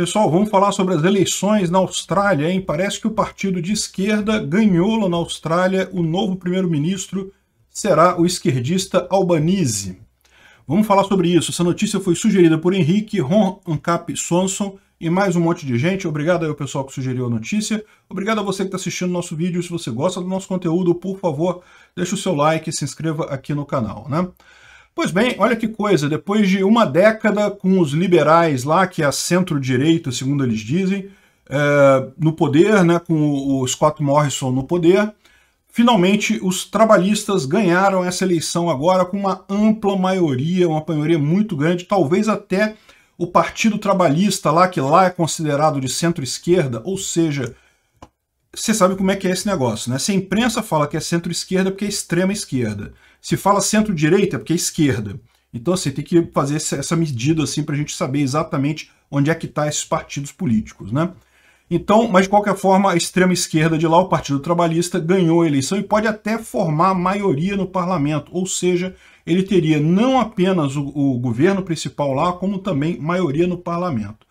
Pessoal, vamos falar sobre as eleições na Austrália, hein? Parece que o partido de esquerda ganhou na Austrália. O novo primeiro-ministro será o esquerdista Albanese. Vamos falar sobre isso. Essa notícia foi sugerida por Henrique, Ron Ancap Sonson e mais um monte de gente. Obrigado ao pessoal que sugeriu a notícia. Obrigado a você que está assistindo nosso vídeo. Se você gosta do nosso conteúdo, por favor, deixe o seu like e se inscreva aqui no canal, né? Pois bem, olha que coisa, depois de uma década com os liberais lá, que é a centro-direita, segundo eles dizem, é, no poder, né, com o Scott Morrison no poder, finalmente os trabalhistas ganharam essa eleição agora com uma ampla maioria, uma maioria muito grande, talvez até o Partido Trabalhista lá, que lá é considerado de centro-esquerda, ou seja, você sabe como é que é esse negócio, né? Se a imprensa fala que é centro-esquerda, é porque é extrema-esquerda. Se fala centro-direita, é porque é esquerda. Então, assim, tem que fazer essa medida, assim, para a gente saber exatamente onde é que tá esses partidos políticos, né? Então, mas de qualquer forma, a extrema-esquerda de lá, o Partido Trabalhista, ganhou a eleição e pode até formar maioria no parlamento, ou seja, ele teria não apenas o, o governo principal lá, como também maioria no parlamento.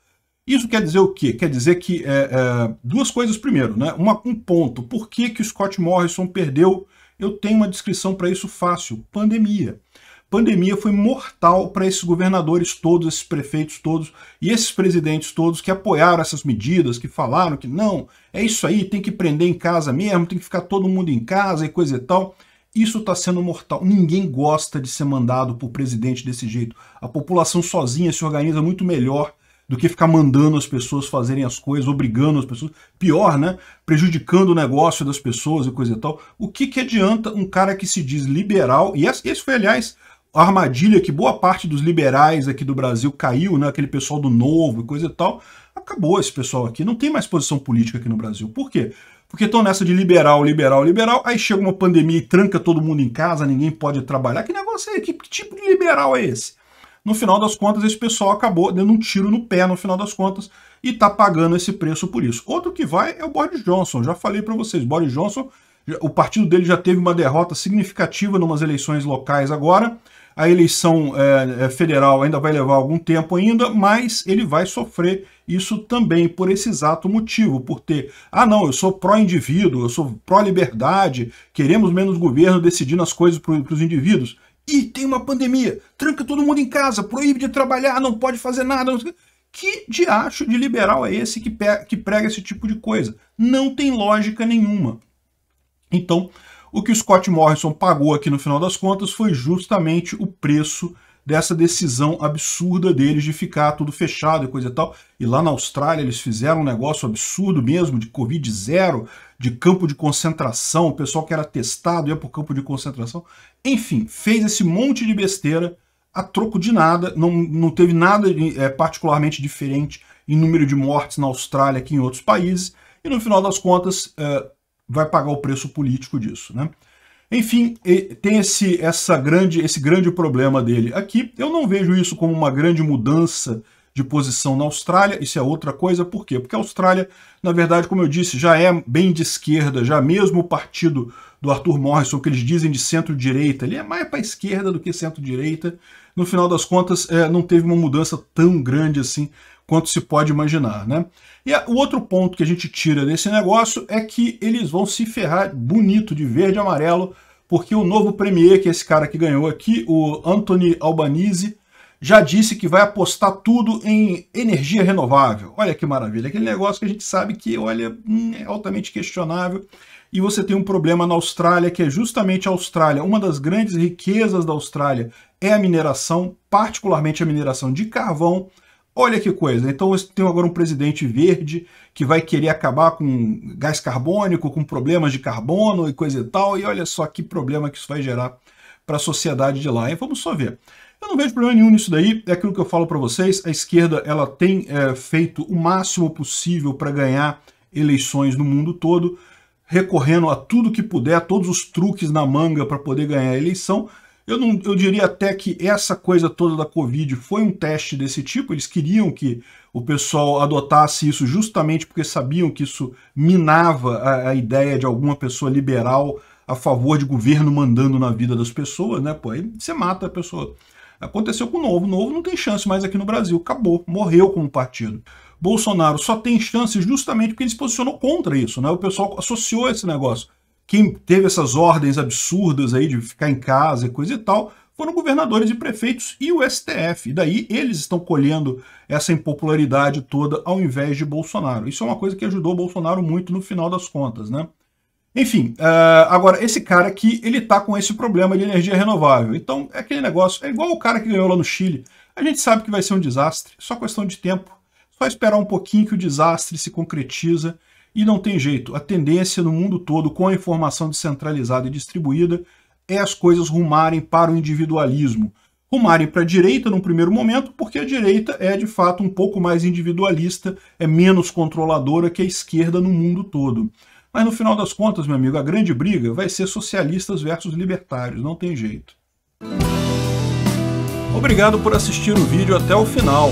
Isso quer dizer o quê? Quer dizer que é, é, duas coisas primeiro, né? Uma, um ponto, por que, que o Scott Morrison perdeu? Eu tenho uma descrição para isso fácil, pandemia. Pandemia foi mortal para esses governadores todos, esses prefeitos todos e esses presidentes todos que apoiaram essas medidas, que falaram que não, é isso aí, tem que prender em casa mesmo, tem que ficar todo mundo em casa e coisa e tal. Isso está sendo mortal. Ninguém gosta de ser mandado por presidente desse jeito. A população sozinha se organiza muito melhor do que ficar mandando as pessoas fazerem as coisas, obrigando as pessoas, pior, né? Prejudicando o negócio das pessoas e coisa e tal. O que, que adianta um cara que se diz liberal, e esse foi, aliás, a armadilha que boa parte dos liberais aqui do Brasil caiu, né? aquele pessoal do novo e coisa e tal, acabou esse pessoal aqui, não tem mais posição política aqui no Brasil. Por quê? Porque estão nessa de liberal, liberal, liberal, aí chega uma pandemia e tranca todo mundo em casa, ninguém pode trabalhar. Que negócio é? esse? que tipo de liberal é esse? no final das contas, esse pessoal acabou dando um tiro no pé, no final das contas, e está pagando esse preço por isso. Outro que vai é o Boris Johnson. Já falei para vocês, Boris Johnson, o partido dele já teve uma derrota significativa em eleições locais agora. A eleição é, federal ainda vai levar algum tempo ainda, mas ele vai sofrer isso também por esse exato motivo, por ter, ah não, eu sou pró-indivíduo, eu sou pró-liberdade, queremos menos governo decidindo as coisas para os indivíduos e tem uma pandemia, tranca todo mundo em casa, proíbe de trabalhar, não pode fazer nada. Que diacho de liberal é esse que, que prega esse tipo de coisa? Não tem lógica nenhuma. Então, o que o Scott Morrison pagou aqui no final das contas foi justamente o preço dessa decisão absurda deles de ficar tudo fechado e coisa e tal. E lá na Austrália eles fizeram um negócio absurdo mesmo, de Covid zero, de campo de concentração, o pessoal que era testado ia para o campo de concentração. Enfim, fez esse monte de besteira a troco de nada, não, não teve nada é, particularmente diferente em número de mortes na Austrália que em outros países, e no final das contas é, vai pagar o preço político disso. Né? Enfim, tem esse, essa grande, esse grande problema dele aqui. Eu não vejo isso como uma grande mudança de posição na Austrália, isso é outra coisa, por quê? Porque a Austrália, na verdade, como eu disse, já é bem de esquerda, já mesmo o partido do Arthur Morrison, que eles dizem de centro-direita, ele é mais para esquerda do que centro-direita, no final das contas é, não teve uma mudança tão grande assim quanto se pode imaginar, né? E a, o outro ponto que a gente tira desse negócio é que eles vão se ferrar bonito de verde e amarelo, porque o novo premier, que é esse cara que ganhou aqui, o Anthony Albanese, já disse que vai apostar tudo em energia renovável. Olha que maravilha, aquele negócio que a gente sabe que, olha, hum, é altamente questionável. E você tem um problema na Austrália, que é justamente a Austrália. Uma das grandes riquezas da Austrália é a mineração, particularmente a mineração de carvão. Olha que coisa. Então eu tenho agora um presidente verde que vai querer acabar com gás carbônico, com problemas de carbono e coisa e tal. E olha só que problema que isso vai gerar para a sociedade de lá. E vamos só ver. Eu não vejo problema nenhum nisso daí, é aquilo que eu falo para vocês, a esquerda ela tem é, feito o máximo possível para ganhar eleições no mundo todo, recorrendo a tudo que puder, todos os truques na manga para poder ganhar a eleição, eu, não, eu diria até que essa coisa toda da Covid foi um teste desse tipo. Eles queriam que o pessoal adotasse isso justamente porque sabiam que isso minava a, a ideia de alguma pessoa liberal a favor de governo mandando na vida das pessoas, né? Pô, aí você mata a pessoa. Aconteceu com o Novo. Novo não tem chance mais aqui no Brasil. Acabou. Morreu como partido. Bolsonaro só tem chance justamente porque ele se posicionou contra isso, né? O pessoal associou esse negócio. Quem teve essas ordens absurdas aí de ficar em casa e coisa e tal foram governadores e prefeitos e o STF. E daí eles estão colhendo essa impopularidade toda ao invés de Bolsonaro. Isso é uma coisa que ajudou Bolsonaro muito no final das contas, né? Enfim, uh, agora, esse cara aqui, ele tá com esse problema de energia renovável. Então, é aquele negócio, é igual o cara que ganhou lá no Chile. A gente sabe que vai ser um desastre, só questão de tempo. Só esperar um pouquinho que o desastre se concretiza e não tem jeito, a tendência no mundo todo, com a informação descentralizada e distribuída, é as coisas rumarem para o individualismo. Rumarem para a direita num primeiro momento, porque a direita é de fato um pouco mais individualista, é menos controladora que a esquerda no mundo todo. Mas no final das contas, meu amigo, a grande briga vai ser socialistas versus libertários, não tem jeito. Obrigado por assistir o vídeo até o final.